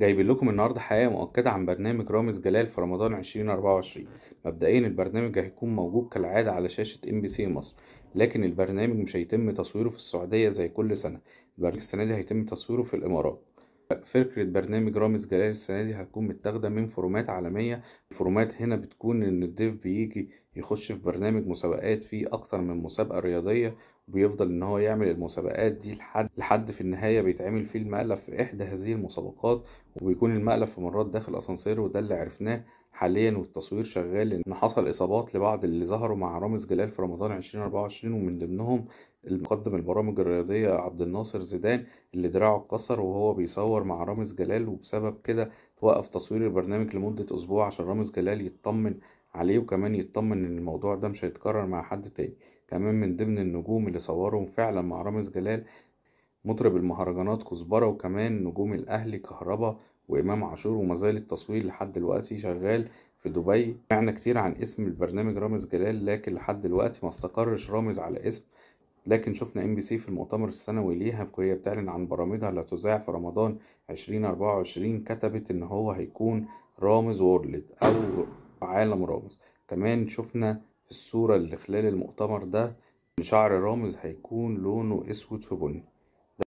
جايبين لكم النهارده حقيقة مؤكدة عن برنامج رامز جلال في رمضان 2024 مبدئيا البرنامج هيكون موجود كالعادة على شاشة ام بي سي مصر لكن البرنامج مش هيتم تصويره في السعودية زي كل سنة البرنامج السنة دي هيتم تصويره في الامارات فكرة برنامج رامز جلال السنة دي هتكون متاخدة من فورمات عالمية الفورمات هنا بتكون إن الضيف بيجي يخش في برنامج مسابقات فيه أكتر من مسابقة رياضية وبيفضل إن هو يعمل المسابقات دي لحد لحد في النهاية بيتعمل فيه المقلب في إحدى هذه المسابقات وبيكون المقلب في مرات داخل أسانسير وده اللي عرفناه حاليا والتصوير شغال ان حصل اصابات لبعض اللي ظهروا مع رامز جلال في رمضان 2024 ومن ضمنهم مقدم البرامج الرياضية عبد الناصر زيدان اللي دراعه اتكسر وهو بيصور مع رامز جلال وبسبب كده توقف تصوير البرنامج لمدة أسبوع عشان رامز جلال يطمن عليه وكمان يطمن إن الموضوع ده مش هيتكرر مع حد تاني كمان من ضمن النجوم اللي صورهم فعلا مع رامز جلال مطرب المهرجانات كزبرة وكمان نجوم الأهلي كهربا وإمام عاشور وما زال التصوير لحد دلوقتي شغال في دبي سمعنا كتير عن اسم البرنامج رامز جلال لكن لحد دلوقتي ما استقرش رامز على اسم لكن شفنا ام بي سي في المؤتمر السنوي ليها وهي بتعلن عن برامجها اللي هتذاع في رمضان 2024 كتبت ان هو هيكون رامز وورلد او عالم رامز كمان شفنا في الصورة اللي خلال المؤتمر ده ان شعر رامز هيكون لونه اسود في بني